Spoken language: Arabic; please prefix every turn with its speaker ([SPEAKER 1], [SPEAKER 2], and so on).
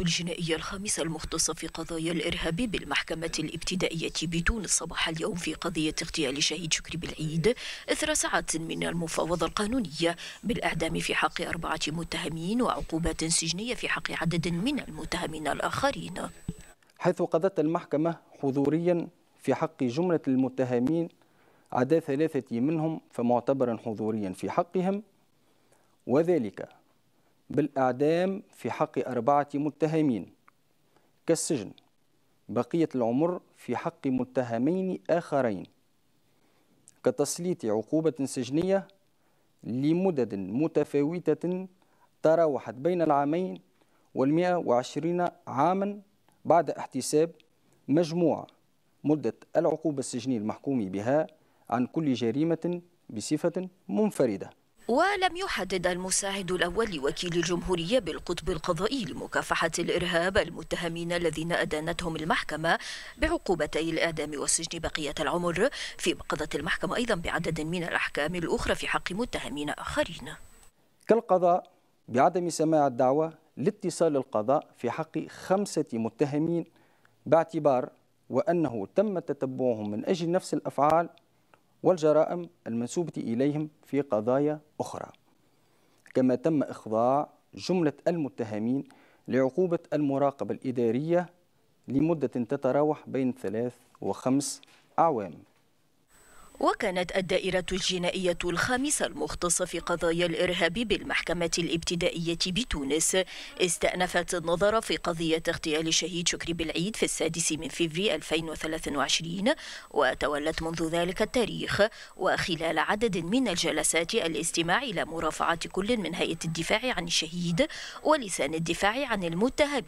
[SPEAKER 1] الجنائية الخامسة المختصة في قضايا الإرهاب بالمحكمة الابتدائية بدون صباح اليوم في قضية اغتيال شهيد شكري بالعيد إثر ساعات من المفاوضة القانونية بالإعدام في حق أربعة متهمين وعقوبات سجنية في حق عدد من المتهمين الآخرين
[SPEAKER 2] حيث قضت المحكمة حضوريا في حق جملة المتهمين عدا ثلاثة منهم فمعتبرا حضوريا في حقهم وذلك بالإعدام في حق أربعة متهمين كالسجن بقية العمر في حق متهمين آخرين كتسليط عقوبة سجنية لمدد متفاوتة تراوحت بين العامين والمئة وعشرين عاما بعد احتساب مجموع مدة العقوبة السجنية المحكوم بها عن كل جريمة بصفة منفردة
[SPEAKER 1] ولم يحدد المساعد الأول لوكيل الجمهورية بالقطب القضائي لمكافحة الإرهاب المتهمين الذين أدانتهم المحكمة بعقوبتي الإعدام والسجن بقية العمر فيما قضت المحكمة أيضا بعدد من الأحكام الأخرى في حق متهمين آخرين
[SPEAKER 2] كالقضاء بعدم سماع الدعوة لاتصال القضاء في حق خمسة متهمين باعتبار وأنه تم تتبعهم من أجل نفس الأفعال والجرائم المنسوبة إليهم في قضايا أخرى كما تم إخضاع جملة المتهمين لعقوبة المراقبة الإدارية لمدة تتراوح بين ثلاث وخمس أعوام
[SPEAKER 1] وكانت الدائرة الجنائية الخامسة المختصة في قضايا الإرهاب بالمحكمة الابتدائية بتونس استأنفت النظر في قضية اغتيال الشهيد شكري بالعيد في السادس من فبراير 2023 وتولت منذ ذلك التاريخ وخلال عدد من الجلسات الاستماع إلى مرافعة كل من هيئة الدفاع عن الشهيد ولسان الدفاع عن المتهم